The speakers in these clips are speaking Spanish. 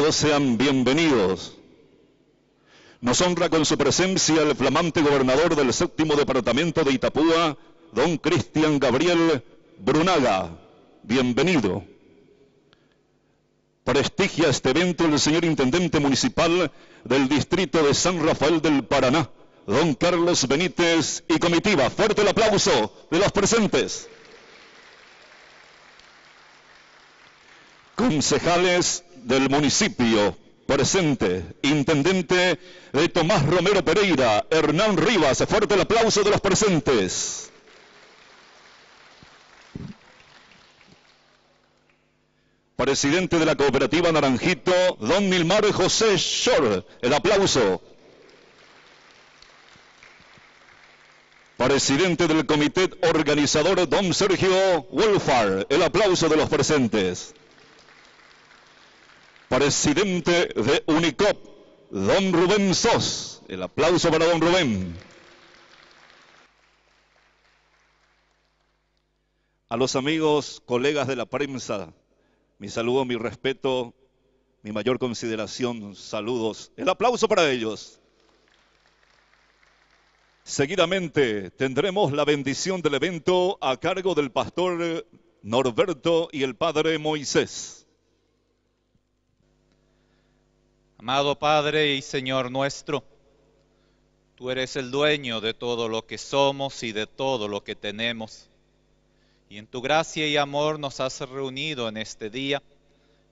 todos sean bienvenidos. Nos honra con su presencia el flamante gobernador del séptimo departamento de Itapúa, don Cristian Gabriel Brunaga. Bienvenido. Prestigia este evento el señor intendente municipal del distrito de San Rafael del Paraná, don Carlos Benítez y comitiva. Fuerte el aplauso de los presentes. Concejales del municipio presente, intendente de Tomás Romero Pereira, Hernán Rivas, fuerte el aplauso de los presentes. Presidente de la cooperativa Naranjito, don Milmar José Shor, el aplauso. Presidente del comité organizador, don Sergio Wolfar, el aplauso de los presentes presidente de UNICOP, don Rubén Sos. El aplauso para don Rubén. A los amigos, colegas de la prensa, mi saludo, mi respeto, mi mayor consideración, saludos. El aplauso para ellos. Seguidamente tendremos la bendición del evento a cargo del pastor Norberto y el padre Moisés. Amado Padre y Señor nuestro, tú eres el dueño de todo lo que somos y de todo lo que tenemos. Y en tu gracia y amor nos has reunido en este día,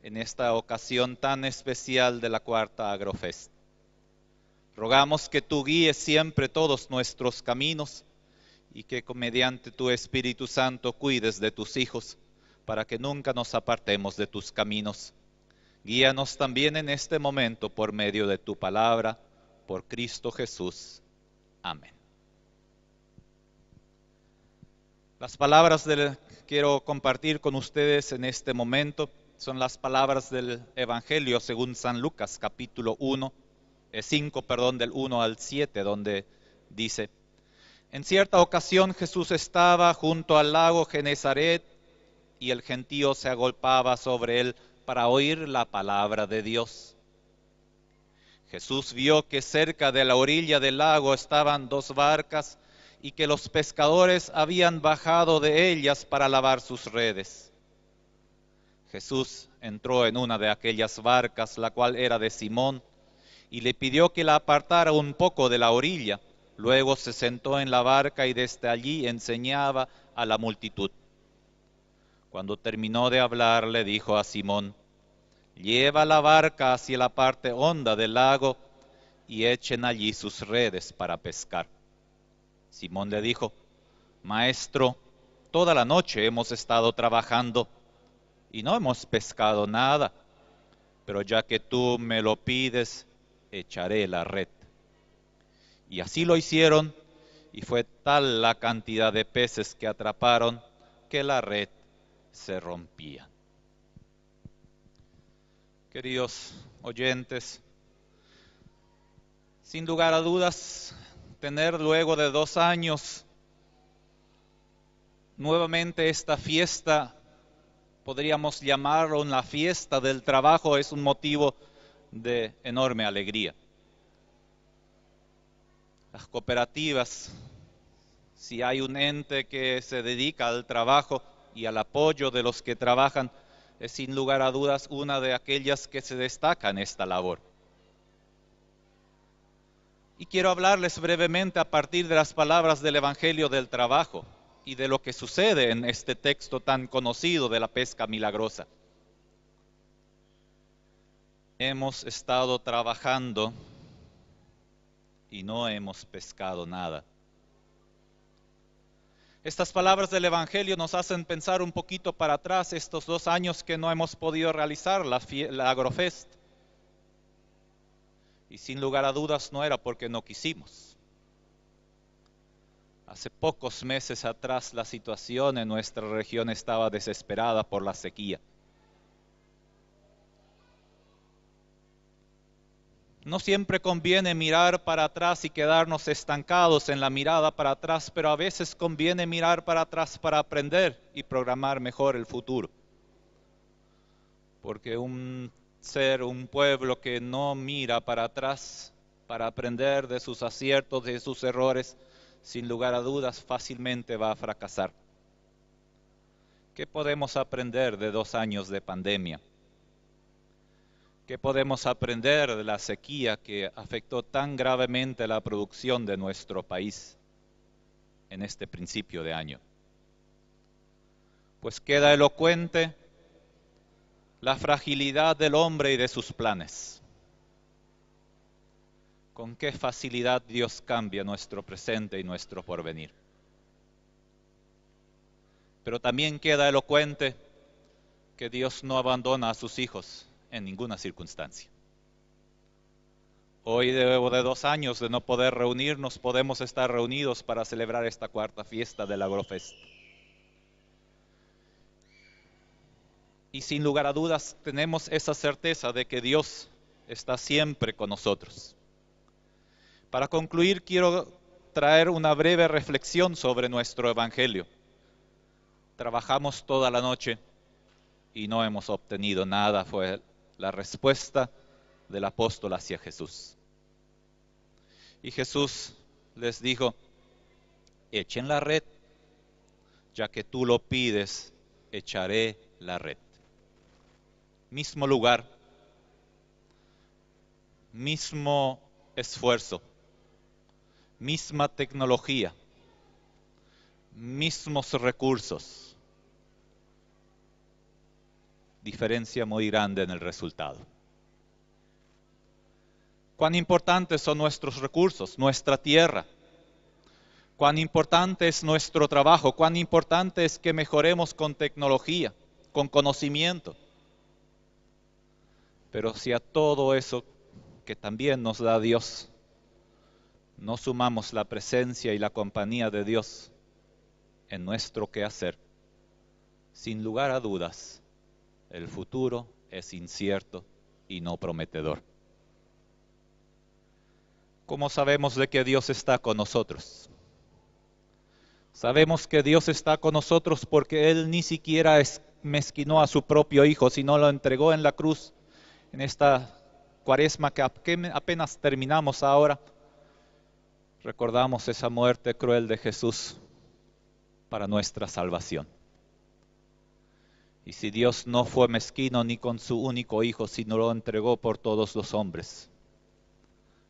en esta ocasión tan especial de la cuarta Agrofest. Rogamos que tú guíes siempre todos nuestros caminos y que mediante tu Espíritu Santo cuides de tus hijos para que nunca nos apartemos de tus caminos. Guíanos también en este momento por medio de tu palabra, por Cristo Jesús. Amén. Las palabras que quiero compartir con ustedes en este momento son las palabras del Evangelio según San Lucas capítulo 1, 5, eh, perdón, del 1 al 7, donde dice, en cierta ocasión Jesús estaba junto al lago Genezaret y el gentío se agolpaba sobre él para oír la palabra de Dios. Jesús vio que cerca de la orilla del lago estaban dos barcas y que los pescadores habían bajado de ellas para lavar sus redes. Jesús entró en una de aquellas barcas, la cual era de Simón, y le pidió que la apartara un poco de la orilla. Luego se sentó en la barca y desde allí enseñaba a la multitud. Cuando terminó de hablar, le dijo a Simón, lleva la barca hacia la parte honda del lago y echen allí sus redes para pescar. Simón le dijo, Maestro, toda la noche hemos estado trabajando y no hemos pescado nada, pero ya que tú me lo pides, echaré la red. Y así lo hicieron, y fue tal la cantidad de peces que atraparon que la red se rompía. Queridos oyentes, sin lugar a dudas, tener luego de dos años nuevamente esta fiesta, podríamos llamarlo la fiesta del trabajo, es un motivo de enorme alegría. Las cooperativas, si hay un ente que se dedica al trabajo, y al apoyo de los que trabajan es eh, sin lugar a dudas una de aquellas que se destaca en esta labor. Y quiero hablarles brevemente a partir de las palabras del Evangelio del Trabajo y de lo que sucede en este texto tan conocido de la pesca milagrosa. Hemos estado trabajando y no hemos pescado nada. Estas palabras del Evangelio nos hacen pensar un poquito para atrás estos dos años que no hemos podido realizar la, Agrofest. Y sin lugar a dudas no era porque no quisimos. Hace pocos meses atrás la situación en nuestra región estaba desesperada por la sequía. No siempre conviene mirar para atrás y quedarnos estancados en la mirada para atrás, pero a veces conviene mirar para atrás para aprender y programar mejor el futuro. Porque un ser, un pueblo que no mira para atrás para aprender de sus aciertos, de sus errores, sin lugar a dudas fácilmente va a fracasar. ¿Qué podemos aprender de dos años de pandemia? ¿Qué podemos aprender de la sequía que afectó tan gravemente la producción de nuestro país en este principio de año? Pues queda elocuente la fragilidad del hombre y de sus planes. Con qué facilidad Dios cambia nuestro presente y nuestro porvenir. Pero también queda elocuente que Dios no abandona a sus hijos en ninguna circunstancia. Hoy, debo de dos años de no poder reunirnos, podemos estar reunidos para celebrar esta cuarta fiesta del Agrofest. Y sin lugar a dudas, tenemos esa certeza de que Dios está siempre con nosotros. Para concluir, quiero traer una breve reflexión sobre nuestro Evangelio. Trabajamos toda la noche y no hemos obtenido nada, fue la respuesta del apóstol hacia Jesús. Y Jesús les dijo, echen la red, ya que tú lo pides, echaré la red. Mismo lugar, mismo esfuerzo, misma tecnología, mismos recursos diferencia muy grande en el resultado. Cuán importantes son nuestros recursos, nuestra tierra, cuán importante es nuestro trabajo, cuán importante es que mejoremos con tecnología, con conocimiento. Pero si a todo eso que también nos da Dios, no sumamos la presencia y la compañía de Dios en nuestro quehacer, sin lugar a dudas, el futuro es incierto y no prometedor. ¿Cómo sabemos de que Dios está con nosotros? Sabemos que Dios está con nosotros porque Él ni siquiera mezquinó a su propio Hijo, sino lo entregó en la cruz en esta cuaresma que apenas terminamos ahora. Recordamos esa muerte cruel de Jesús para nuestra salvación. Y si Dios no fue mezquino ni con su único Hijo, sino lo entregó por todos los hombres,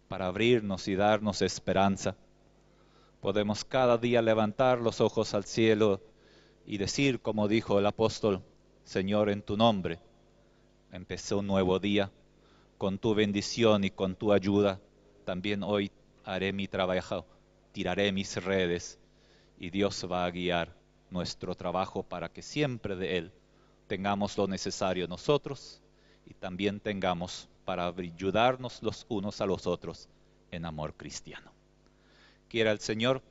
para abrirnos y darnos esperanza, podemos cada día levantar los ojos al cielo y decir, como dijo el apóstol, Señor, en tu nombre, empecé un nuevo día, con tu bendición y con tu ayuda, también hoy haré mi trabajo, tiraré mis redes y Dios va a guiar nuestro trabajo para que siempre de Él tengamos lo necesario nosotros y también tengamos para ayudarnos los unos a los otros en amor cristiano. Quiera el Señor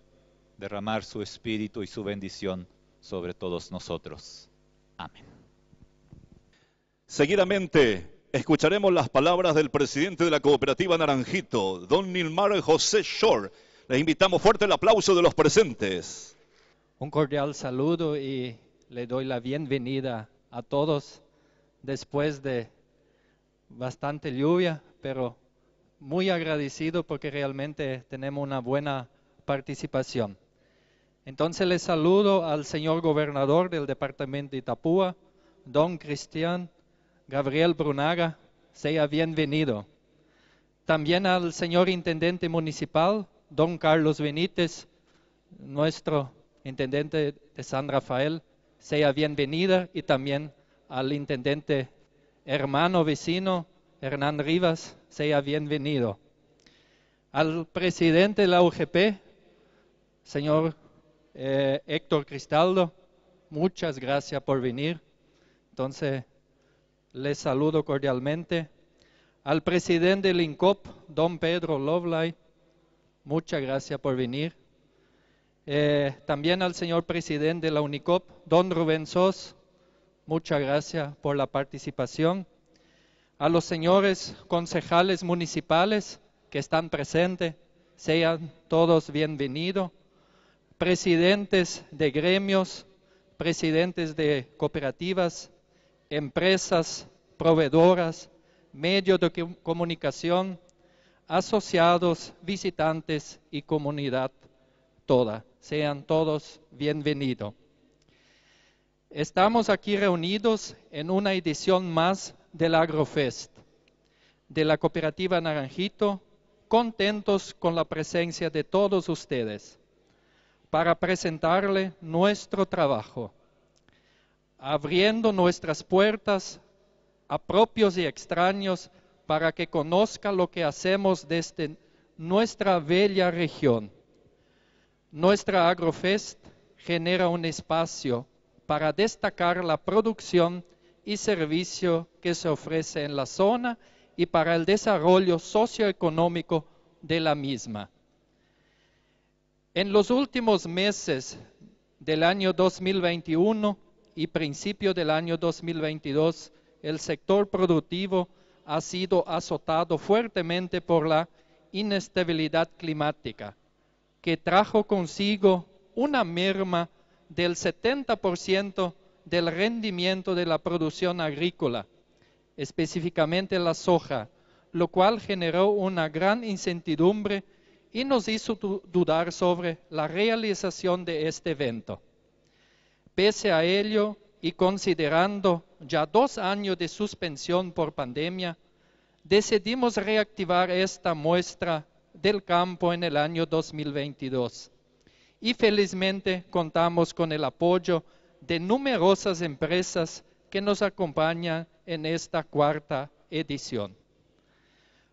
derramar su espíritu y su bendición sobre todos nosotros. Amén. Seguidamente escucharemos las palabras del presidente de la cooperativa Naranjito, don Nilmar José Shore. Les invitamos fuerte el aplauso de los presentes. Un cordial saludo y le doy la bienvenida a todos después de bastante lluvia, pero muy agradecido porque realmente tenemos una buena participación. Entonces les saludo al señor gobernador del departamento de Itapúa, don Cristian Gabriel Brunaga, sea bienvenido. También al señor intendente municipal, don Carlos Benítez, nuestro intendente de San Rafael, sea bienvenida y también al intendente hermano vecino Hernán Rivas, sea bienvenido. Al presidente de la UGP, señor eh, Héctor Cristaldo, muchas gracias por venir. Entonces, les saludo cordialmente. Al presidente del INCOP, don Pedro Lovelay, muchas gracias por venir. Eh, también al señor presidente de la UNICOP, don Rubén Sos, muchas gracias por la participación. A los señores concejales municipales que están presentes, sean todos bienvenidos. Presidentes de gremios, presidentes de cooperativas, empresas, proveedoras, medios de comunicación, asociados, visitantes y comunidad toda. Sean todos bienvenidos. Estamos aquí reunidos en una edición más del Agrofest de la cooperativa Naranjito, contentos con la presencia de todos ustedes para presentarle nuestro trabajo, abriendo nuestras puertas a propios y extraños para que conozca lo que hacemos desde nuestra bella región. Nuestra Agrofest genera un espacio para destacar la producción y servicio que se ofrece en la zona y para el desarrollo socioeconómico de la misma. En los últimos meses del año 2021 y principio del año 2022, el sector productivo ha sido azotado fuertemente por la inestabilidad climática que trajo consigo una merma del 70% del rendimiento de la producción agrícola, específicamente la soja, lo cual generó una gran incertidumbre y nos hizo dudar sobre la realización de este evento. Pese a ello, y considerando ya dos años de suspensión por pandemia, decidimos reactivar esta muestra del campo en el año 2022. Y felizmente contamos con el apoyo de numerosas empresas que nos acompañan en esta cuarta edición.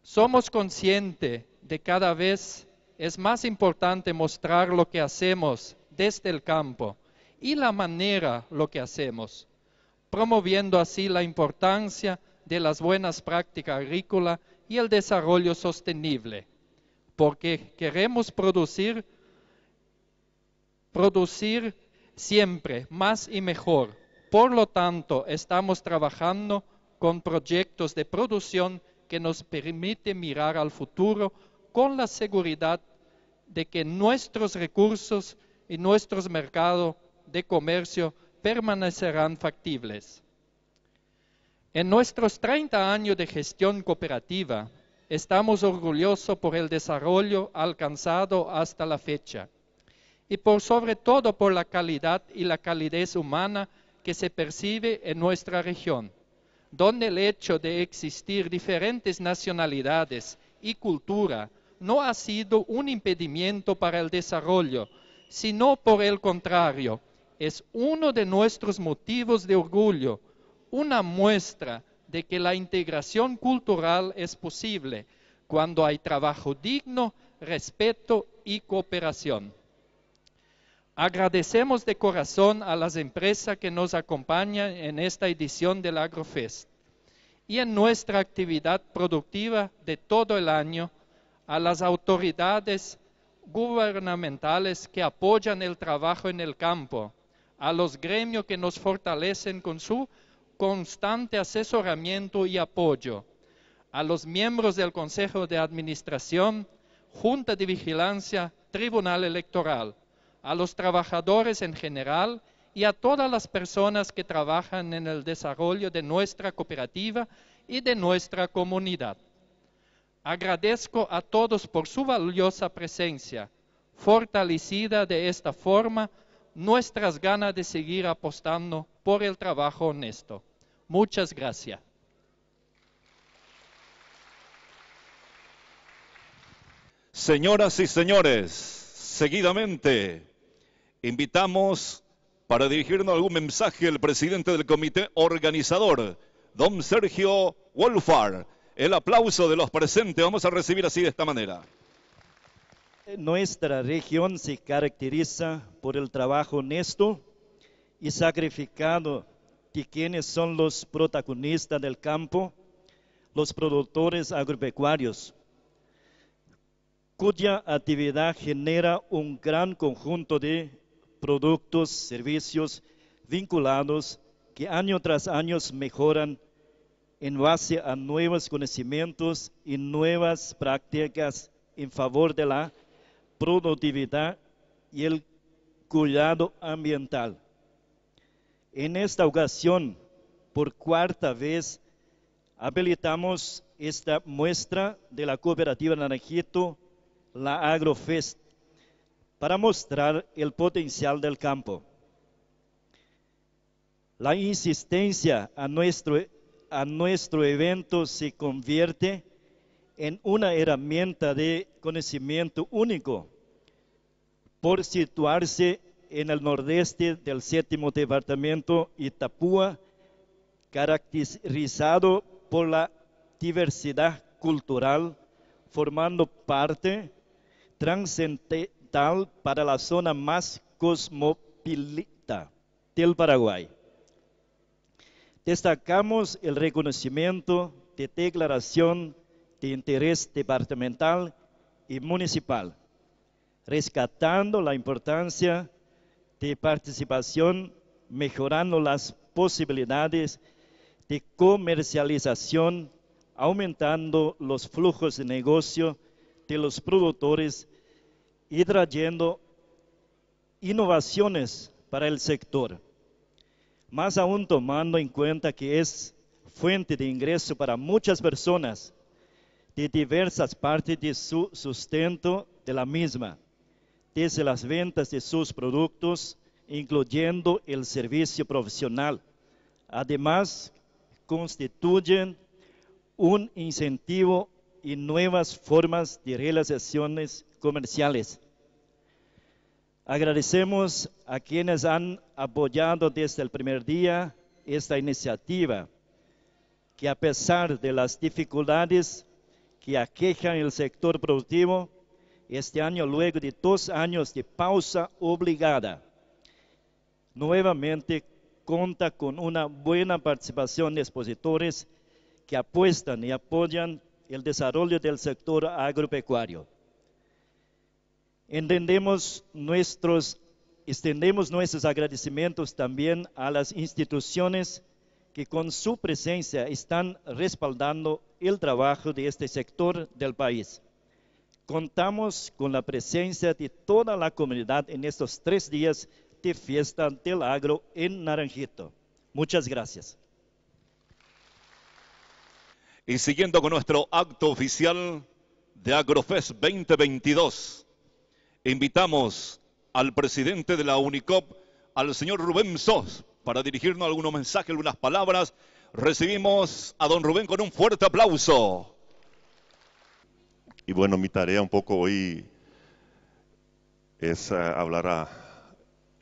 Somos conscientes de que cada vez es más importante mostrar lo que hacemos desde el campo y la manera lo que hacemos, promoviendo así la importancia de las buenas prácticas agrícolas y el desarrollo sostenible porque queremos producir, producir siempre más y mejor. Por lo tanto, estamos trabajando con proyectos de producción que nos permite mirar al futuro con la seguridad de que nuestros recursos y nuestros mercados de comercio permanecerán factibles. En nuestros 30 años de gestión cooperativa, Estamos orgullosos por el desarrollo alcanzado hasta la fecha y por sobre todo por la calidad y la calidez humana que se percibe en nuestra región, donde el hecho de existir diferentes nacionalidades y cultura no ha sido un impedimento para el desarrollo, sino por el contrario, es uno de nuestros motivos de orgullo, una muestra de que la integración cultural es posible cuando hay trabajo digno, respeto y cooperación. Agradecemos de corazón a las empresas que nos acompañan en esta edición del Agrofest y en nuestra actividad productiva de todo el año, a las autoridades gubernamentales que apoyan el trabajo en el campo, a los gremios que nos fortalecen con su constante asesoramiento y apoyo a los miembros del Consejo de Administración, Junta de Vigilancia, Tribunal Electoral, a los trabajadores en general y a todas las personas que trabajan en el desarrollo de nuestra cooperativa y de nuestra comunidad. Agradezco a todos por su valiosa presencia, fortalecida de esta forma nuestras ganas de seguir apostando por el trabajo honesto. Muchas gracias. Señoras y señores, seguidamente invitamos para dirigirnos algún mensaje el presidente del comité organizador, don Sergio Wolfar. El aplauso de los presentes vamos a recibir así de esta manera. Nuestra región se caracteriza por el trabajo honesto y sacrificado de quienes son los protagonistas del campo, los productores agropecuarios, cuya actividad genera un gran conjunto de productos, servicios vinculados que año tras año mejoran en base a nuevos conocimientos y nuevas prácticas en favor de la productividad y el cuidado ambiental. En esta ocasión, por cuarta vez, habilitamos esta muestra de la cooperativa Naranjito, la Agrofest, para mostrar el potencial del campo. La insistencia a nuestro, a nuestro evento se convierte en una herramienta de conocimiento único por situarse en el nordeste del séptimo departamento Itapúa, caracterizado por la diversidad cultural, formando parte transcendental para la zona más cosmopolita del Paraguay. Destacamos el reconocimiento de declaración de interés departamental y municipal, rescatando la importancia de participación, mejorando las posibilidades de comercialización, aumentando los flujos de negocio de los productores y trayendo innovaciones para el sector. Más aún tomando en cuenta que es fuente de ingreso para muchas personas de diversas partes de su sustento de la misma desde las ventas de sus productos, incluyendo el servicio profesional. Además, constituyen un incentivo y nuevas formas de relaciones comerciales. Agradecemos a quienes han apoyado desde el primer día esta iniciativa, que a pesar de las dificultades que aquejan el sector productivo, este año, luego de dos años de pausa obligada, nuevamente cuenta con una buena participación de expositores que apuestan y apoyan el desarrollo del sector agropecuario. Entendemos nuestros, extendemos nuestros agradecimientos también a las instituciones que con su presencia están respaldando el trabajo de este sector del país. Contamos con la presencia de toda la comunidad en estos tres días de fiesta del agro en Naranjito. Muchas gracias. Y siguiendo con nuestro acto oficial de Agrofest 2022, invitamos al presidente de la UNICOP, al señor Rubén Sos, para dirigirnos algunos mensajes, algunas palabras. Recibimos a don Rubén con un fuerte aplauso. Y bueno, mi tarea un poco hoy es eh, hablar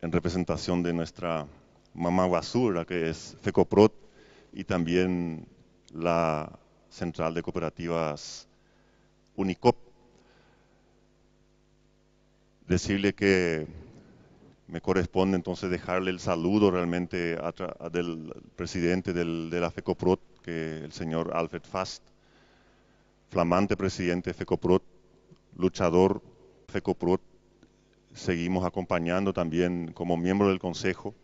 en representación de nuestra mamá basura, que es FECOPROT, y también la Central de Cooperativas UNICOP. Decirle que me corresponde entonces dejarle el saludo realmente a del presidente de la FECOPROT, que el señor Alfred Fast, flamante presidente FECOPROT, luchador FECOPROT, seguimos acompañando también como miembro del Consejo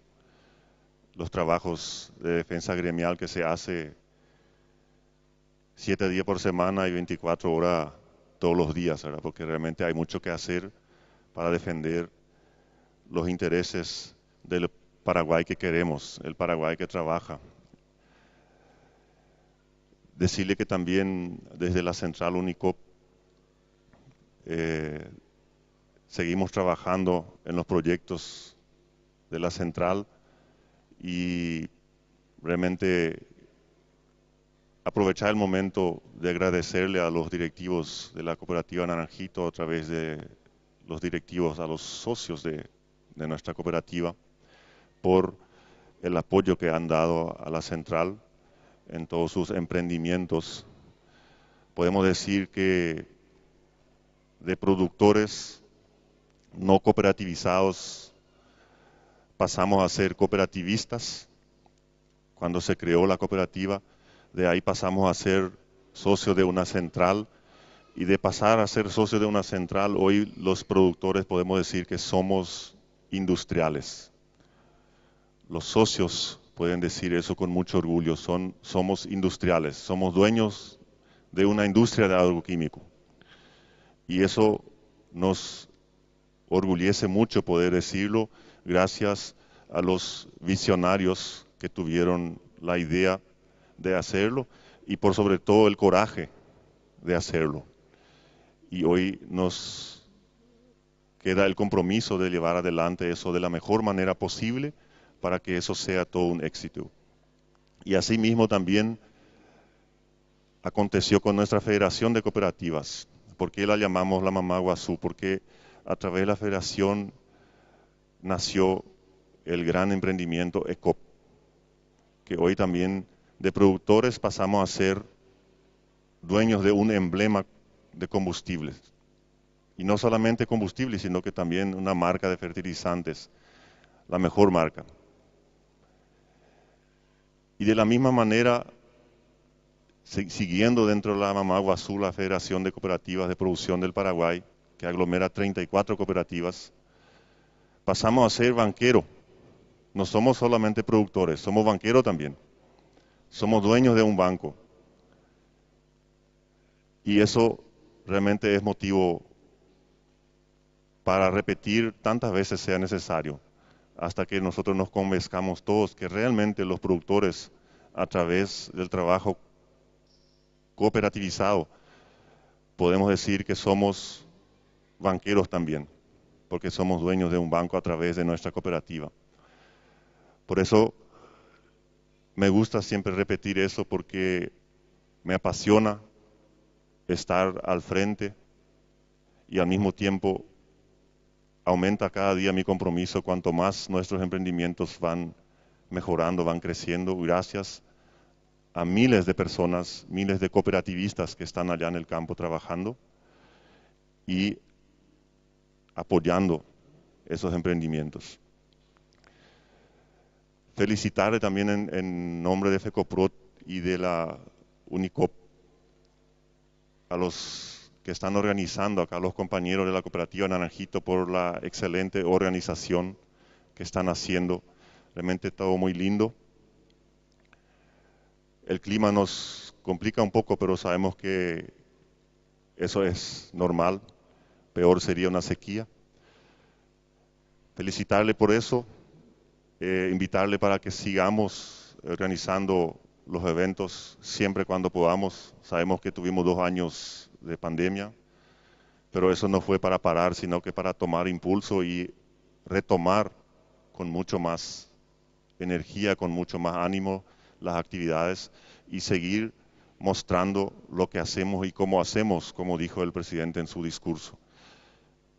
los trabajos de defensa gremial que se hace siete días por semana y 24 horas todos los días, porque realmente hay mucho que hacer para defender los intereses del Paraguay que queremos, el Paraguay que trabaja. Decirle que también desde la central UNICOP eh, seguimos trabajando en los proyectos de la central y realmente aprovechar el momento de agradecerle a los directivos de la cooperativa Naranjito a través de los directivos, a los socios de nuestra cooperativa por el apoyo que han dado a la central en todos sus emprendimientos. Podemos decir que de productores no cooperativizados pasamos a ser cooperativistas. Cuando se creó la cooperativa, de ahí pasamos a ser socios de una central y de pasar a ser socios de una central, hoy los productores podemos decir que somos industriales. Los socios pueden decir eso con mucho orgullo, son, somos industriales, somos dueños de una industria de químico Y eso nos orgullece mucho poder decirlo gracias a los visionarios que tuvieron la idea de hacerlo y por sobre todo el coraje de hacerlo. Y hoy nos queda el compromiso de llevar adelante eso de la mejor manera posible para que eso sea todo un éxito. Y asimismo también aconteció con nuestra Federación de Cooperativas. ¿Por qué la llamamos la Mamá Guazú? Porque a través de la Federación nació el gran emprendimiento ECOP, que hoy también de productores pasamos a ser dueños de un emblema de combustibles. Y no solamente combustibles, sino que también una marca de fertilizantes, la mejor marca. Y de la misma manera, siguiendo dentro de la Mamagua Azul, la Federación de Cooperativas de Producción del Paraguay, que aglomera 34 cooperativas, pasamos a ser banquero. No somos solamente productores, somos banqueros también. Somos dueños de un banco. Y eso realmente es motivo para repetir tantas veces sea necesario hasta que nosotros nos convenzcamos todos que realmente los productores, a través del trabajo cooperativizado, podemos decir que somos banqueros también, porque somos dueños de un banco a través de nuestra cooperativa. Por eso me gusta siempre repetir eso porque me apasiona estar al frente y al mismo tiempo aumenta cada día mi compromiso cuanto más nuestros emprendimientos van mejorando, van creciendo, gracias a miles de personas, miles de cooperativistas que están allá en el campo trabajando y apoyando esos emprendimientos. Felicitarle también en, nombre de FECOPROT y de la UNICOP a los que están organizando acá, los compañeros de la cooperativa Naranjito por la excelente organización que están haciendo. Realmente todo muy lindo. El clima nos complica un poco, pero sabemos que eso es normal. Peor sería una sequía. Felicitarle por eso, eh, invitarle para que sigamos organizando los eventos siempre cuando podamos. Sabemos que tuvimos dos años de pandemia, pero eso no fue para parar, sino que para tomar impulso y retomar con mucho más energía, con mucho más ánimo las actividades y seguir mostrando lo que hacemos y cómo hacemos, como dijo el presidente en su discurso.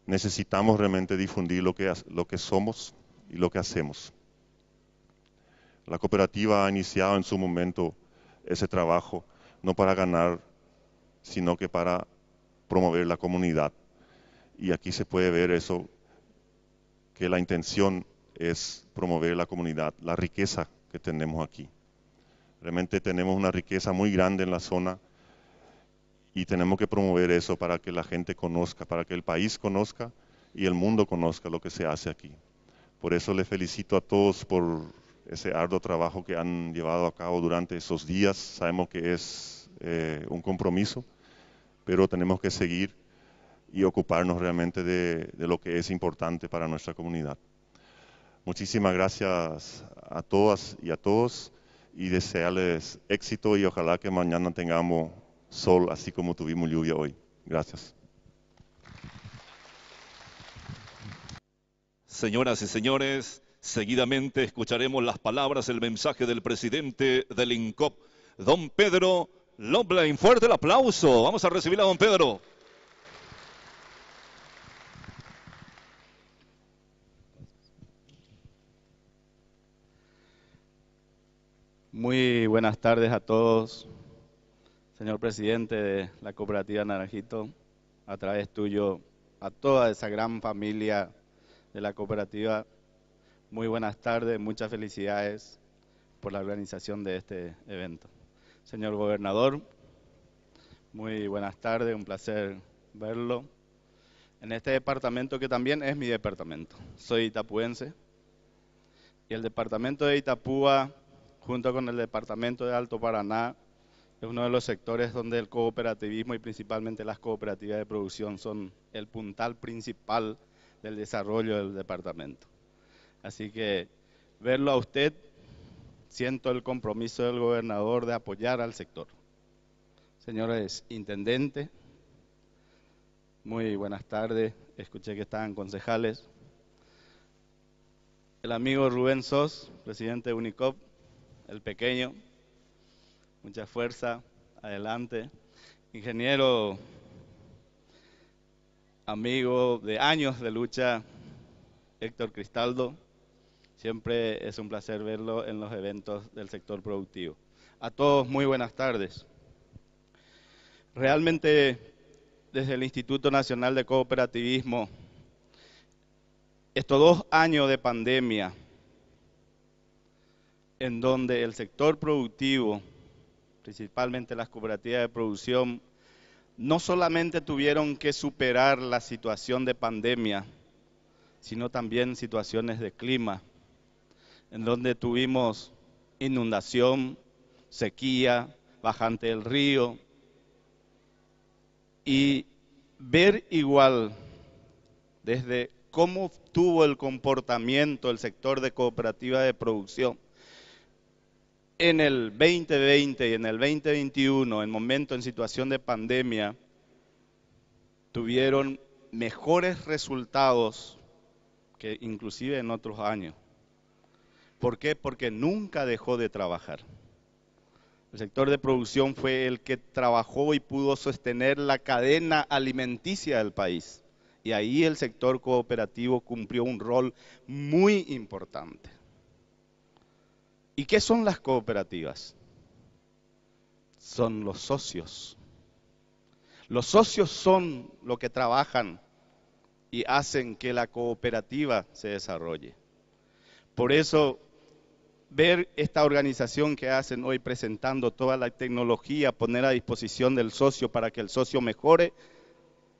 Necesitamos realmente difundir lo que, lo que somos y lo que hacemos. La cooperativa ha iniciado en su momento ese trabajo, no para ganar sino que para promover la comunidad. Y aquí se puede ver eso, que la intención es promover la comunidad, la riqueza que tenemos aquí. Realmente tenemos una riqueza muy grande en la zona y tenemos que promover eso para que la gente conozca, para que el país conozca y el mundo conozca lo que se hace aquí. Por eso le felicito a todos por ese arduo trabajo que han llevado a cabo durante esos días. Sabemos que es eh, un compromiso pero tenemos que seguir y ocuparnos realmente de, lo que es importante para nuestra comunidad. Muchísimas gracias a todas y a todos y desearles éxito y ojalá que mañana tengamos sol así como tuvimos lluvia hoy. Gracias. Señoras y señores, seguidamente escucharemos las palabras, el mensaje del presidente del INCOP, don Pedro Loblain, fuerte el aplauso. Vamos a recibir a don Pedro. Muy buenas tardes a todos, señor presidente de la cooperativa Naranjito. A través tuyo, a toda esa gran familia de la cooperativa, muy buenas tardes, muchas felicidades por la organización de este evento señor gobernador. Muy buenas tardes, un placer verlo. En este departamento que también es mi departamento, soy itapuense. Y el departamento de Itapúa, junto con el departamento de Alto Paraná, es uno de los sectores donde el cooperativismo y principalmente las cooperativas de producción son el puntal principal del desarrollo del departamento. Así que verlo a usted siento el compromiso del gobernador de apoyar al sector. Señores intendente, muy buenas tardes. Escuché que estaban concejales. El amigo Rubén Sos, presidente de UNICOP, el pequeño. Mucha fuerza, adelante. Ingeniero, amigo de años de lucha, Héctor Cristaldo. Siempre es un placer verlo en los eventos del sector productivo. A todos, muy buenas tardes. Realmente, desde el Instituto Nacional de Cooperativismo, estos dos años de pandemia, en donde el sector productivo, principalmente las cooperativas de producción, no solamente tuvieron que superar la situación de pandemia, sino también situaciones de clima, en donde tuvimos inundación, sequía, bajante del río. Y ver igual desde cómo tuvo el comportamiento el sector de cooperativa de producción en el 2020 y en el 2021, en momento en situación de pandemia, tuvieron mejores resultados que inclusive en otros años. ¿Por qué? Porque nunca dejó de trabajar. El sector de producción fue el que trabajó y pudo sostener la cadena alimenticia del país. Y ahí el sector cooperativo cumplió un rol muy importante. ¿Y qué son las cooperativas? Son los socios. Los socios son los que trabajan y hacen que la cooperativa se desarrolle. Por eso ver esta organización que hacen hoy presentando toda la tecnología, poner a disposición del socio para que el socio mejore,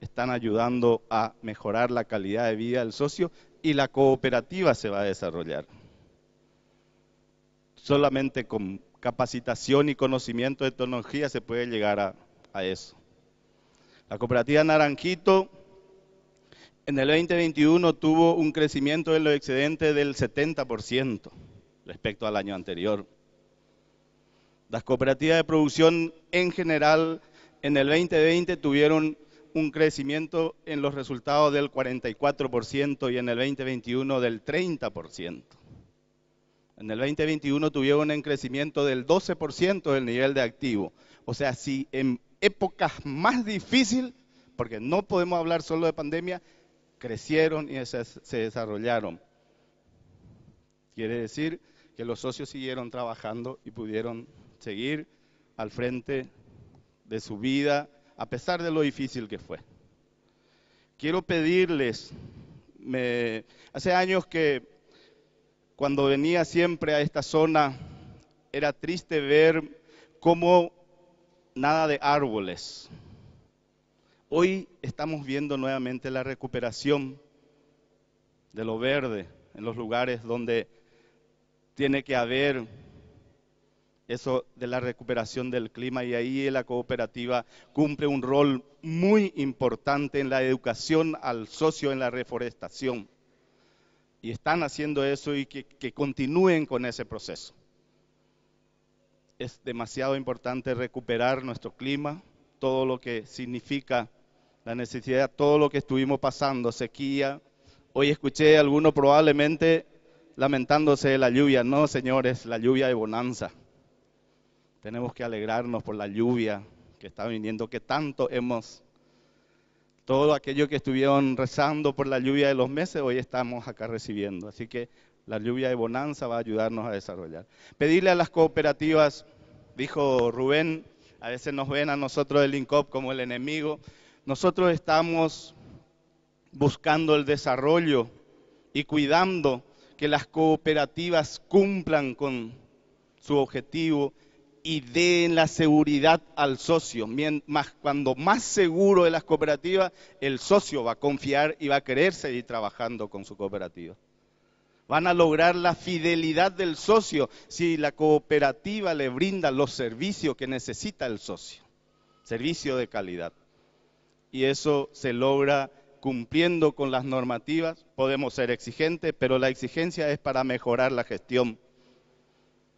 están ayudando a mejorar la calidad de vida del socio y la cooperativa se va a desarrollar. Solamente con capacitación y conocimiento de tecnología se puede llegar a, eso. La cooperativa Naranjito en el 2021 tuvo un crecimiento de los excedentes del 70% respecto al año anterior. Las cooperativas de producción en general en el 2020 tuvieron un crecimiento en los resultados del 44% y en el 2021 del 30%. En el 2021 tuvieron un crecimiento del 12% del nivel de activo. O sea, si en épocas más difíciles, porque no podemos hablar solo de pandemia, crecieron y se desarrollaron. Quiere decir que los socios siguieron trabajando y pudieron seguir al frente de su vida, a pesar de lo difícil que fue. Quiero pedirles, me, hace años que cuando venía siempre a esta zona, era triste ver cómo nada de árboles. Hoy estamos viendo nuevamente la recuperación de lo verde en los lugares donde tiene que haber eso de la recuperación del clima y ahí la cooperativa cumple un rol muy importante en la educación al socio, en la reforestación. Y están haciendo eso y que, continúen con ese proceso. Es demasiado importante recuperar nuestro clima, todo lo que significa la necesidad, todo lo que estuvimos pasando, sequía. Hoy escuché a alguno probablemente lamentándose de la lluvia. No, señores, la lluvia de bonanza. Tenemos que alegrarnos por la lluvia que está viniendo, que tanto hemos... Todo aquello que estuvieron rezando por la lluvia de los meses, hoy estamos acá recibiendo. Así que la lluvia de bonanza va a ayudarnos a desarrollar. Pedirle a las cooperativas, dijo Rubén, a veces nos ven a nosotros del INCOP como el enemigo. Nosotros estamos buscando el desarrollo y cuidando que las cooperativas cumplan con su objetivo y den la seguridad al socio. cuando más seguro de las cooperativas, el socio va a confiar y va a querer seguir trabajando con su cooperativa. Van a lograr la fidelidad del socio si la cooperativa le brinda los servicios que necesita el socio, servicio de calidad. Y eso se logra cumpliendo con las normativas, podemos ser exigentes, pero la exigencia es para mejorar la gestión.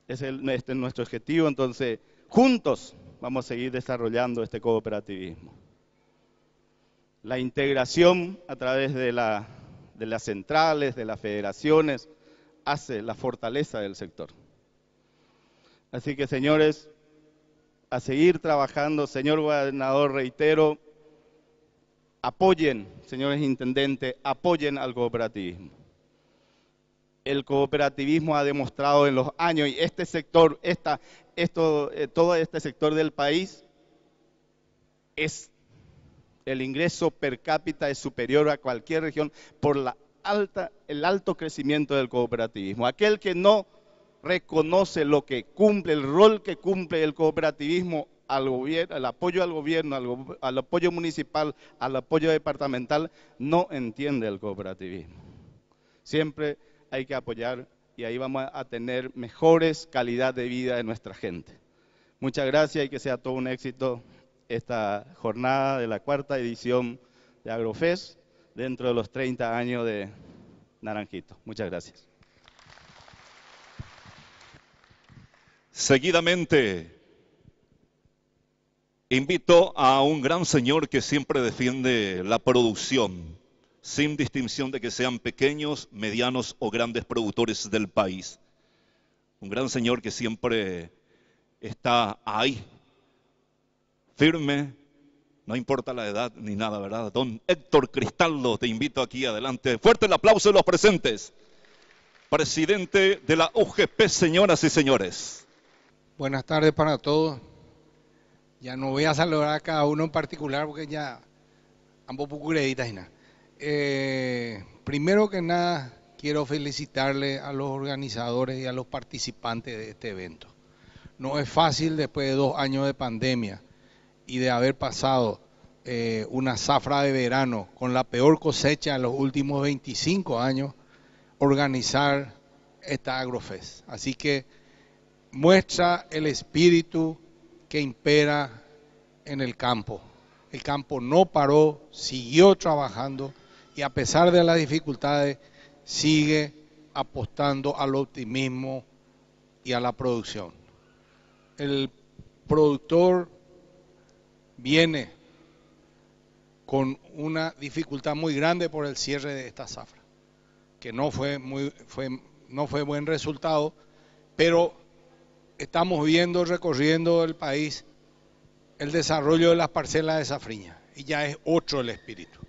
Es este nuestro objetivo, entonces juntos vamos a seguir desarrollando este cooperativismo. La integración a través de, la, de las centrales, de las federaciones, hace la fortaleza del sector. Así que señores, a seguir trabajando. Señor gobernador, reitero, Apoyen, señores intendentes, apoyen al cooperativismo. El cooperativismo ha demostrado en los años y este sector, esta, esto, eh, todo este sector del país es el ingreso per cápita es superior a cualquier región por la alta, el alto crecimiento del cooperativismo. Aquel que no reconoce lo que cumple, el rol que cumple el cooperativismo al gobierno, apoyo al gobierno, al, apoyo municipal, al apoyo departamental, no entiende el cooperativismo. Siempre hay que apoyar y ahí vamos a tener mejores calidad de vida de nuestra gente. Muchas gracias y que sea todo un éxito esta jornada de la cuarta edición de Agrofes dentro de los 30 años de Naranjito. Muchas gracias. Seguidamente, Invito a un gran señor que siempre defiende la producción, sin distinción de que sean pequeños, medianos o grandes productores del país. Un gran señor que siempre está ahí, firme, no importa la edad ni nada, ¿verdad? Don Héctor Cristaldo, te invito aquí adelante. Fuerte el aplauso de los presentes. Presidente de la UGP, señoras y señores. Buenas tardes para todos. Ya no voy a saludar a cada uno en particular porque ya ambos pucureditas y nada. Eh, primero que nada, quiero felicitarle a los organizadores y a los participantes de este evento. No es fácil después de dos años de pandemia y de haber pasado eh, una zafra de verano con la peor cosecha en los últimos 25 años, organizar esta Agrofest. Así que muestra el espíritu que impera en el campo. El campo no paró, siguió trabajando y a pesar de las dificultades sigue apostando al optimismo y a la producción. El productor viene con una dificultad muy grande por el cierre de esta zafra, que no fue, muy, fue, no fue buen resultado, pero estamos viendo, recorriendo el país, el desarrollo de las parcelas de Safriña. Y ya es otro el espíritu,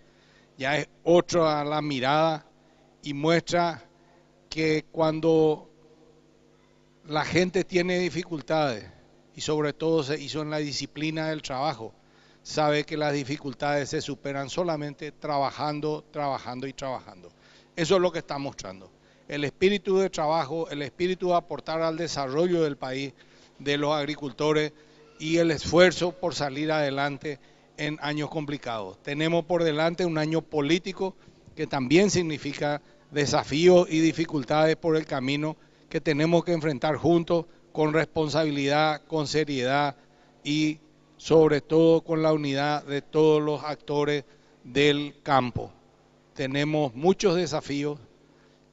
ya es otra la mirada y muestra que cuando la gente tiene dificultades, y sobre todo se hizo en la disciplina del trabajo, sabe que las dificultades se superan solamente trabajando, trabajando y trabajando. Eso es lo que está mostrando el espíritu de trabajo, el espíritu de aportar al desarrollo del país, de los agricultores y el esfuerzo por salir adelante en años complicados. Tenemos por delante un año político que también significa desafíos y dificultades por el camino que tenemos que enfrentar juntos con responsabilidad, con seriedad y sobre todo con la unidad de todos los actores del campo. Tenemos muchos desafíos,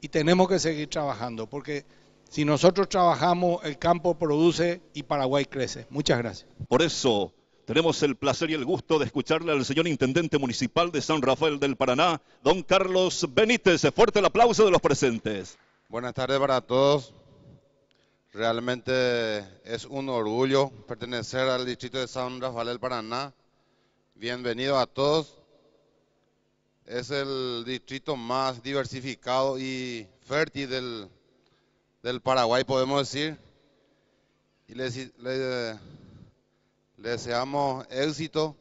y tenemos que seguir trabajando, porque si nosotros trabajamos, el campo produce y Paraguay crece. Muchas gracias. Por eso tenemos el placer y el gusto de escucharle al señor Intendente Municipal de San Rafael del Paraná, don Carlos Benítez. Fuerte el aplauso de los presentes. Buenas tardes para todos. Realmente es un orgullo pertenecer al distrito de San Rafael del Paraná. Bienvenido a todos es el distrito más diversificado y fértil del, Paraguay, podemos decir. Y le, deseamos éxito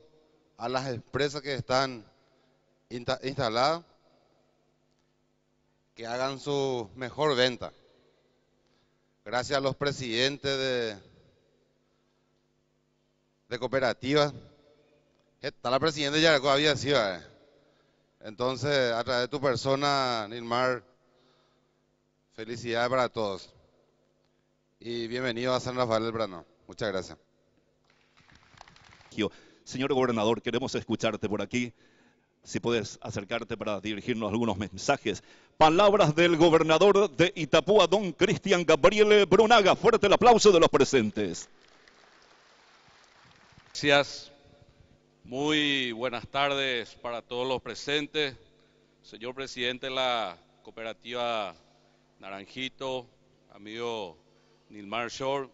a las empresas que están instaladas, que hagan su mejor venta. Gracias a los presidentes de, cooperativas. Está la presidenta de había sido. Eh. Entonces, a través de tu persona, Nilmar, felicidades para todos. Y bienvenido a San Rafael del Brano. Muchas gracias. Señor gobernador, queremos escucharte por aquí. Si puedes acercarte para dirigirnos algunos mensajes. Palabras del gobernador de Itapúa, don Cristian Gabriele Brunaga. Fuerte el aplauso de los presentes. Gracias muy buenas tardes para todos los presentes. Señor presidente de la cooperativa Naranjito, amigo Nilmar Shore,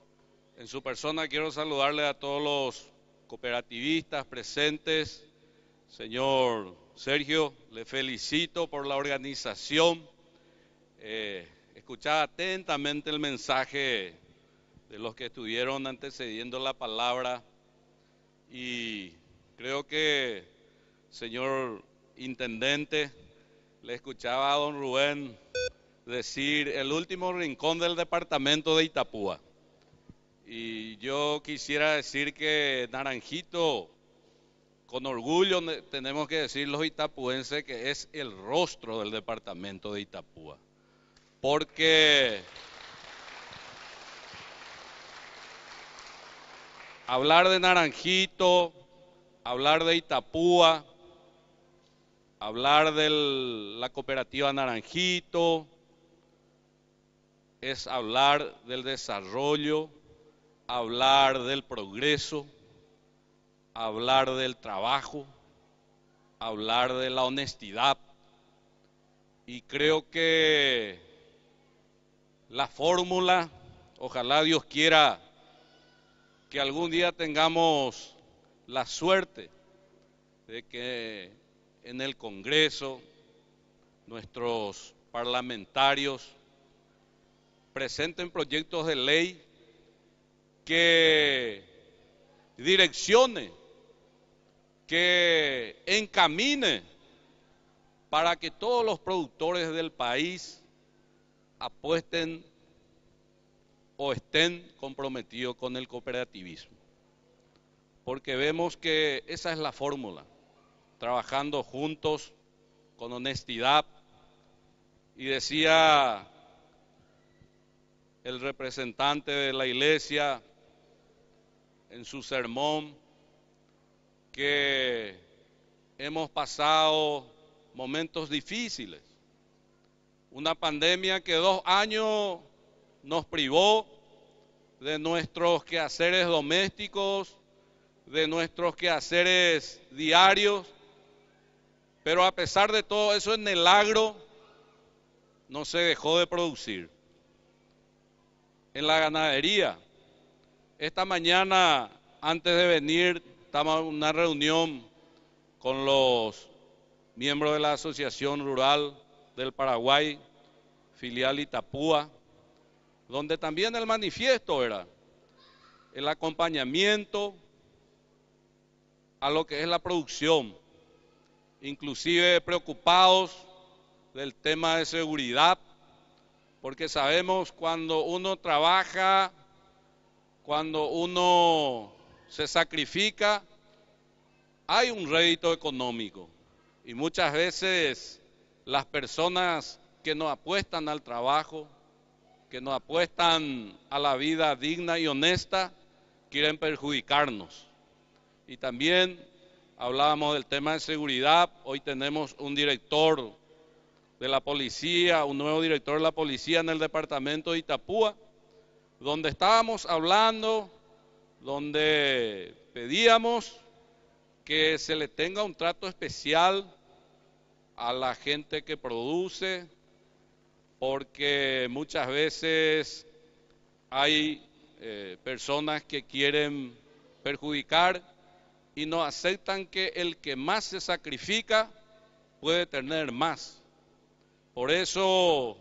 en su persona quiero saludarle a todos los cooperativistas presentes. Señor Sergio, le felicito por la organización. Eh, escuchaba atentamente el mensaje de los que estuvieron antecediendo la palabra y Creo que, señor intendente, le escuchaba a don Rubén decir el último rincón del departamento de Itapúa. Y yo quisiera decir que Naranjito, con orgullo tenemos que decir los itapuenses que es el rostro del departamento de Itapúa. Porque hablar de Naranjito, hablar de Itapúa, hablar de la cooperativa Naranjito, es hablar del desarrollo, hablar del progreso, hablar del trabajo, hablar de la honestidad. Y creo que la fórmula, ojalá Dios quiera que algún día tengamos la suerte de que en el Congreso nuestros parlamentarios presenten proyectos de ley que direccione, que encamine para que todos los productores del país apuesten o estén comprometidos con el cooperativismo porque vemos que esa es la fórmula, trabajando juntos, con honestidad. Y decía el representante de la iglesia en su sermón que hemos pasado momentos difíciles. Una pandemia que dos años nos privó de nuestros quehaceres domésticos, de nuestros quehaceres diarios, pero a pesar de todo eso en el agro no se dejó de producir. En la ganadería, esta mañana antes de venir estaba en una reunión con los miembros de la Asociación Rural del Paraguay, filial Itapúa, donde también el manifiesto era el acompañamiento a lo que es la producción, inclusive preocupados del tema de seguridad, porque sabemos cuando uno trabaja, cuando uno se sacrifica, hay un rédito económico. Y muchas veces las personas que no apuestan al trabajo, que no apuestan a la vida digna y honesta, quieren perjudicarnos y también hablábamos del tema de seguridad. Hoy tenemos un director de la policía, un nuevo director de la policía en el departamento de Itapúa, donde estábamos hablando, donde pedíamos que se le tenga un trato especial a la gente que produce, porque muchas veces hay eh, personas que quieren perjudicar y no aceptan que el que más se sacrifica puede tener más. Por eso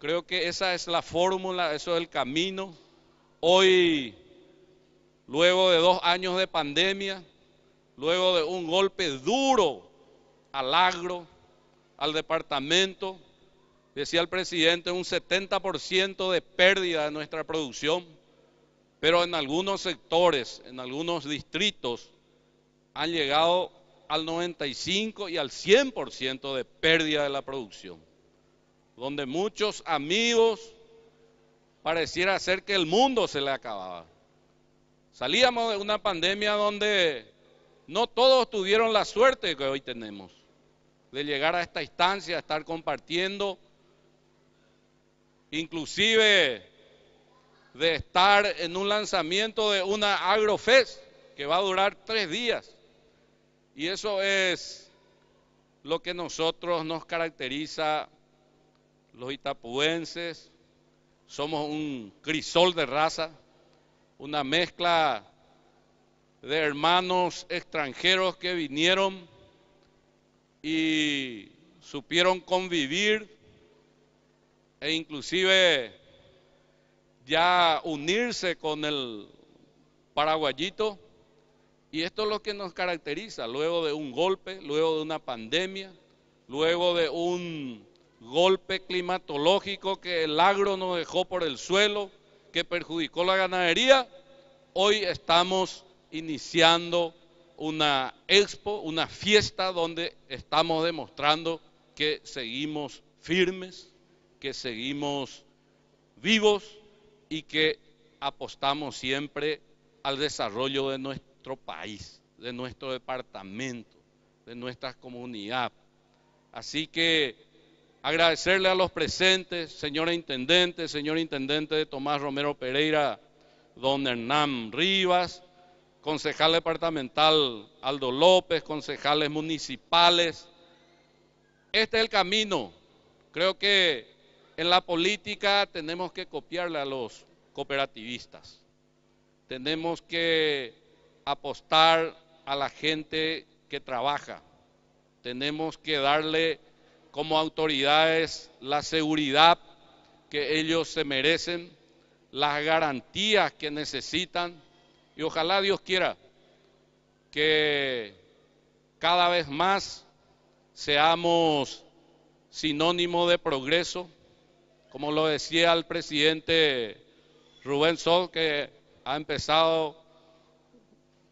creo que esa es la fórmula, eso es el camino. Hoy, luego de dos años de pandemia, luego de un golpe duro al agro, al departamento, decía el presidente, un 70% de pérdida de nuestra producción, pero en algunos sectores, en algunos distritos, han llegado al 95 y al 100% de pérdida de la producción, donde muchos amigos pareciera ser que el mundo se le acababa. Salíamos de una pandemia donde no todos tuvieron la suerte que hoy tenemos de llegar a esta instancia, de estar compartiendo, inclusive de estar en un lanzamiento de una Agrofest que va a durar tres días y eso es lo que nosotros nos caracteriza los itapuenses. Somos un crisol de raza, una mezcla de hermanos extranjeros que vinieron y supieron convivir e inclusive ya unirse con el paraguayito y esto es lo que nos caracteriza luego de un golpe, luego de una pandemia, luego de un golpe climatológico que el agro nos dejó por el suelo, que perjudicó la ganadería. Hoy estamos iniciando una expo, una fiesta donde estamos demostrando que seguimos firmes, que seguimos vivos y que apostamos siempre al desarrollo de nuestra país, de nuestro departamento, de nuestra comunidad. Así que agradecerle a los presentes, señora intendente, señor intendente Tomás Romero Pereira, don Hernán Rivas, concejal departamental Aldo López, concejales municipales. Este es el camino. Creo que en la política tenemos que copiarle a los cooperativistas. Tenemos que apostar a la gente que trabaja. Tenemos que darle como autoridades la seguridad que ellos se merecen, las garantías que necesitan y ojalá Dios quiera que cada vez más seamos sinónimo de progreso, como lo decía el presidente Rubén Sol, que ha empezado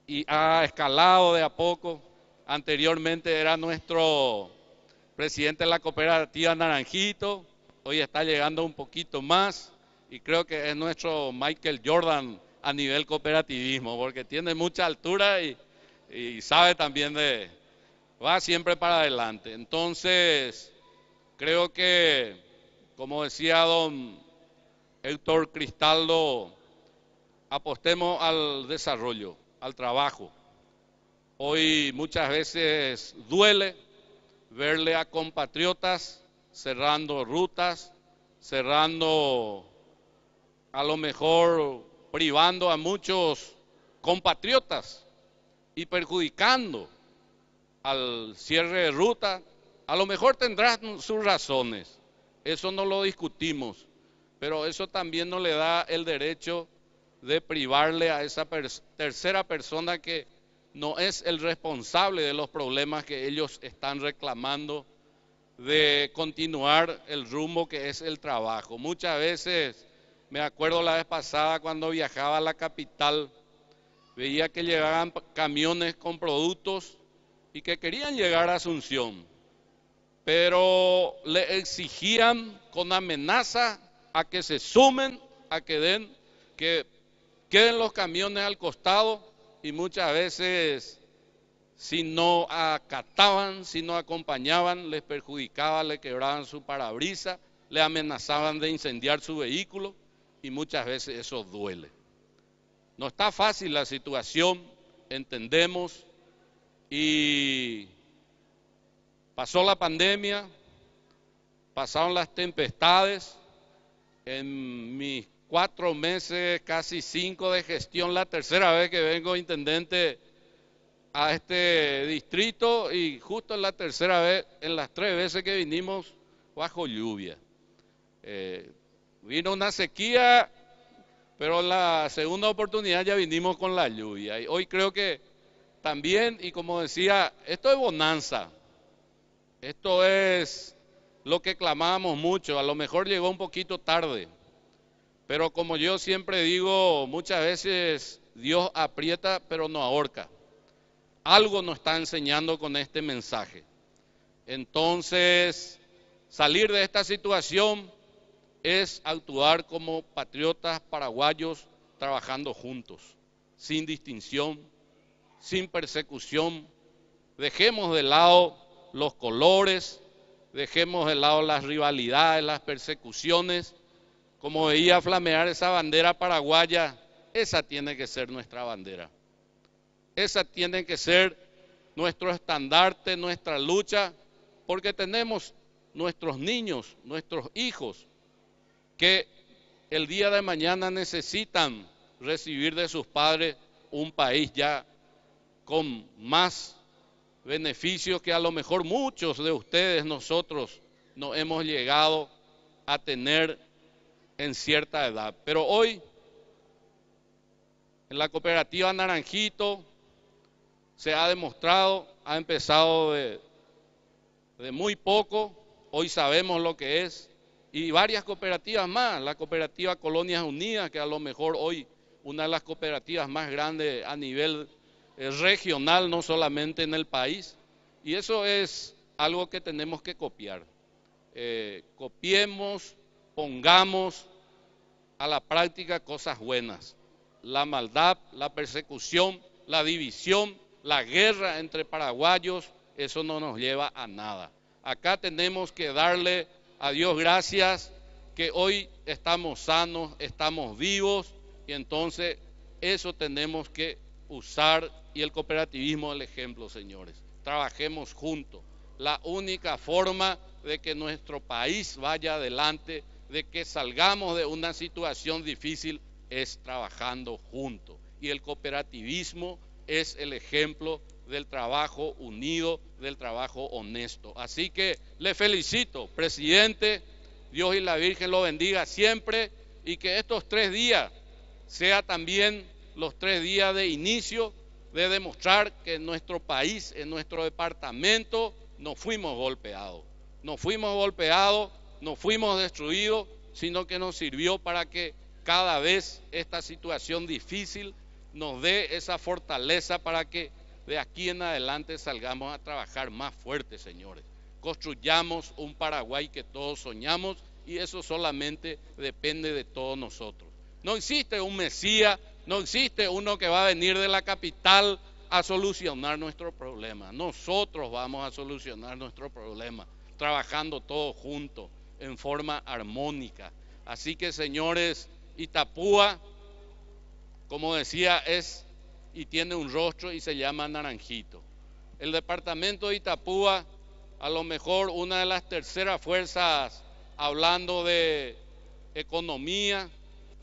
y ha escalado de a poco. Anteriormente era nuestro presidente de la cooperativa Naranjito, hoy está llegando un poquito más y creo que es nuestro Michael Jordan a nivel cooperativismo, porque tiene mucha altura y, sabe también de, va siempre para adelante. Entonces, creo que, como decía don Héctor Cristaldo, apostemos al desarrollo al trabajo. Hoy muchas veces duele verle a compatriotas cerrando rutas, cerrando, a lo mejor privando a muchos compatriotas y perjudicando al cierre de ruta. A lo mejor tendrán sus razones, eso no lo discutimos, pero eso también no le da el derecho de privarle a esa tercera persona que no es el responsable de los problemas que ellos están reclamando, de continuar el rumbo que es el trabajo. Muchas veces, me acuerdo la vez pasada cuando viajaba a la capital, veía que llegaban camiones con productos y que querían llegar a Asunción, pero le exigían con amenaza a que se sumen, a que den, que queden los camiones al costado y muchas veces si no acataban, si no acompañaban, les perjudicaba, le quebraban su parabrisa, le amenazaban de incendiar su vehículo y muchas veces eso duele. No está fácil la situación, entendemos, y pasó la pandemia, pasaron las tempestades, en mis cuatro meses, casi cinco de gestión, la tercera vez que vengo intendente a este distrito y justo en la tercera vez, en las tres veces que vinimos bajo lluvia. Eh, vino una sequía, pero la segunda oportunidad ya vinimos con la lluvia. Y hoy creo que también, y como decía, esto es bonanza, esto es lo que clamábamos mucho, a lo mejor llegó un poquito tarde, pero como yo siempre digo, muchas veces Dios aprieta pero no ahorca. Algo nos está enseñando con este mensaje. Entonces, salir de esta situación es actuar como patriotas paraguayos trabajando juntos, sin distinción, sin persecución. Dejemos de lado los colores, dejemos de lado las rivalidades, las persecuciones como veía flamear esa bandera paraguaya, esa tiene que ser nuestra bandera. Esa tiene que ser nuestro estandarte, nuestra lucha, porque tenemos nuestros niños, nuestros hijos, que el día de mañana necesitan recibir de sus padres un país ya con más beneficios que a lo mejor muchos de ustedes, nosotros, no hemos llegado a tener en cierta edad. Pero hoy, en la cooperativa Naranjito, se ha demostrado, ha empezado de, muy poco, hoy sabemos lo que es, y varias cooperativas más, la cooperativa Colonias Unidas, que a lo mejor hoy una de las cooperativas más grandes a nivel eh, regional, no solamente en el país, y eso es algo que tenemos que copiar. Eh, copiemos pongamos a la práctica cosas buenas. La maldad, la persecución, la división, la guerra entre paraguayos, eso no nos lleva a nada. Acá tenemos que darle a Dios gracias que hoy estamos sanos, estamos vivos y entonces eso tenemos que usar y el cooperativismo es el ejemplo, señores. Trabajemos juntos. La única forma de que nuestro país vaya adelante de que salgamos de una situación difícil es trabajando juntos. Y el cooperativismo es el ejemplo del trabajo unido, del trabajo honesto. Así que le felicito, presidente, Dios y la Virgen lo bendiga siempre y que estos tres días sean también los tres días de inicio de demostrar que en nuestro país, en nuestro departamento, nos fuimos golpeados. No fuimos golpeados no fuimos destruidos, sino que nos sirvió para que cada vez esta situación difícil nos dé esa fortaleza para que de aquí en adelante salgamos a trabajar más fuerte, señores. Construyamos un Paraguay que todos soñamos y eso solamente depende de todos nosotros. No existe un Mesías, no existe uno que va a venir de la capital a solucionar nuestro problema. Nosotros vamos a solucionar nuestro problema, trabajando todos juntos en forma armónica. Así que, señores, Itapúa, como decía, es y tiene un rostro y se llama Naranjito. El departamento de Itapúa, a lo mejor una de las terceras fuerzas, hablando de economía,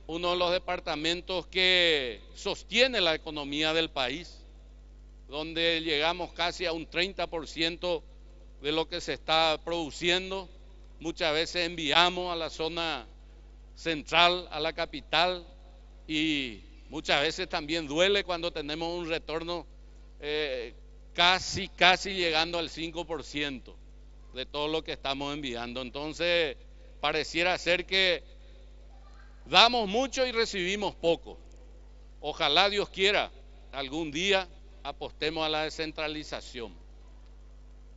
uno de los departamentos que sostiene la economía del país, donde llegamos casi a un 30% de lo que se está produciendo Muchas veces enviamos a la zona central, a la capital, y muchas veces también duele cuando tenemos un retorno eh, casi, casi llegando al 5% de todo lo que estamos enviando. Entonces, pareciera ser que damos mucho y recibimos poco. Ojalá Dios quiera algún día apostemos a la descentralización.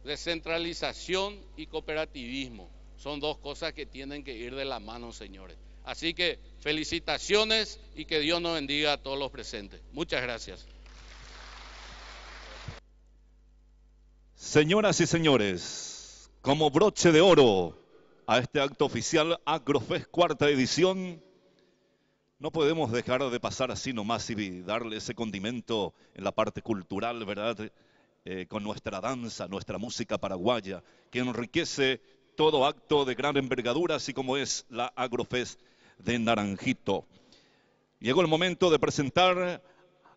Descentralización y cooperativismo. Son dos cosas que tienen que ir de la mano, señores. Así que felicitaciones y que Dios nos bendiga a todos los presentes. Muchas gracias. Señoras y señores, como broche de oro a este acto oficial Acrofest cuarta edición, no podemos dejar de pasar así nomás y darle ese condimento en la parte cultural, ¿verdad? Eh, con nuestra danza, nuestra música paraguaya, que enriquece todo acto de gran envergadura, así como es la Agrofest de Naranjito. Llegó el momento de presentar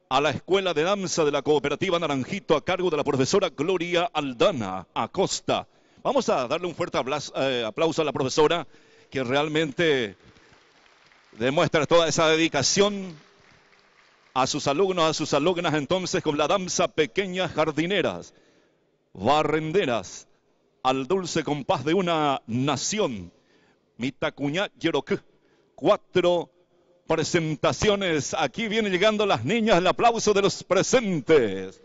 a la Escuela de Danza de la Cooperativa Naranjito a cargo de la profesora Gloria Aldana Acosta. Vamos a darle un fuerte eh, aplauso a la profesora que realmente demuestra toda esa dedicación a sus alumnos, a sus alumnas entonces con la danza pequeñas jardineras, barrenderas, al dulce compás de una nación. Mitacuña Yerok. Cuatro presentaciones. Aquí vienen llegando las niñas, el aplauso de los presentes.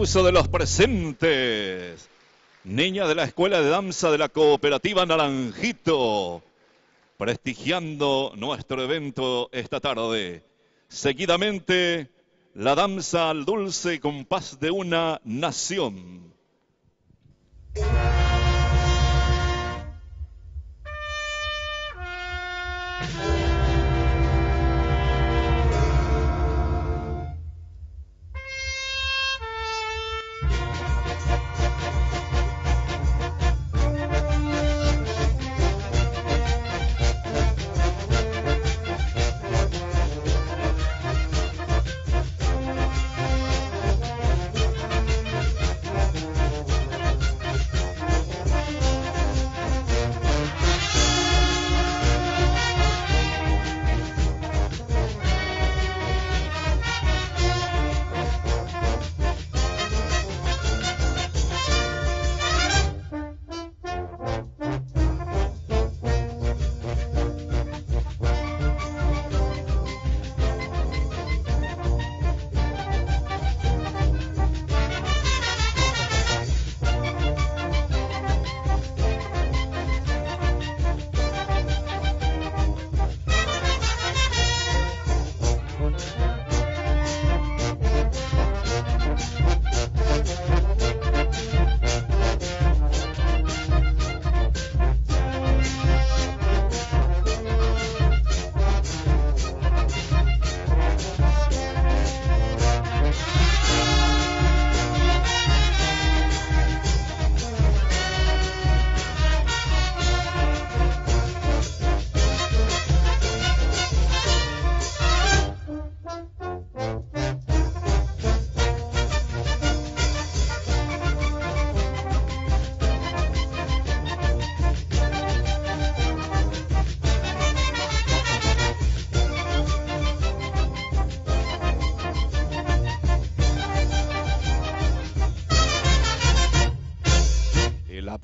Uso de los presentes. Niña de la Escuela de Danza de la Cooperativa Naranjito, prestigiando nuestro evento esta tarde. Seguidamente, la danza al dulce compás de una nación.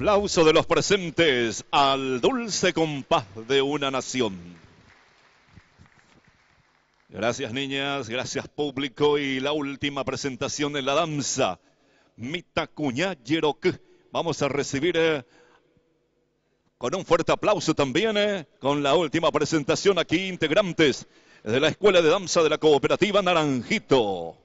aplauso de los presentes al dulce compás de una nación. Gracias niñas, gracias público y la última presentación en la danza. Mita Yerok, Vamos a recibir eh, con un fuerte aplauso también eh, con la última presentación aquí integrantes de la Escuela de Danza de la Cooperativa Naranjito.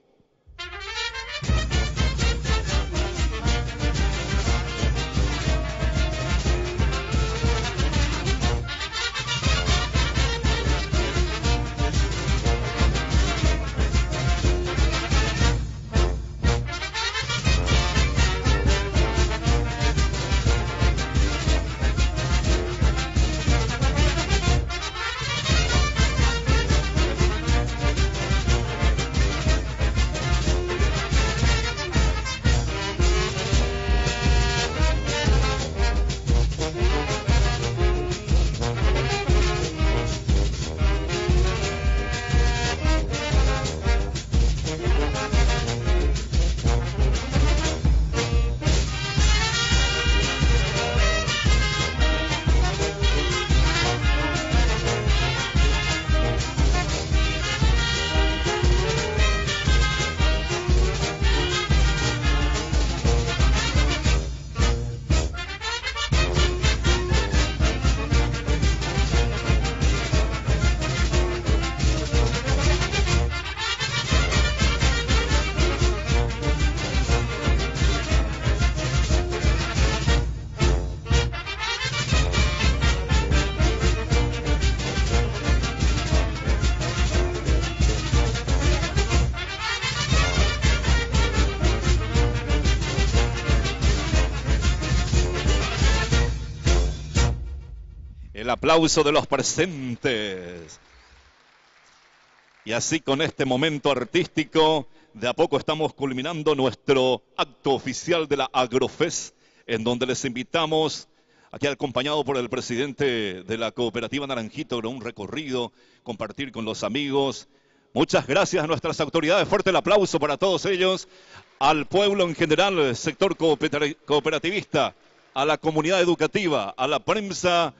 aplauso de los presentes. Y así con este momento artístico, de a poco estamos culminando nuestro acto oficial de la Agrofest, en donde les invitamos, aquí acompañado por el presidente de la cooperativa Naranjito, un recorrido, compartir con los amigos. Muchas gracias a nuestras autoridades, fuerte el aplauso para todos ellos, al pueblo en general, sector cooperativista, a la comunidad educativa, a la prensa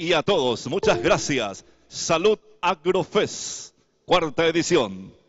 y a todos. Muchas gracias. Salud Agrofest, cuarta edición.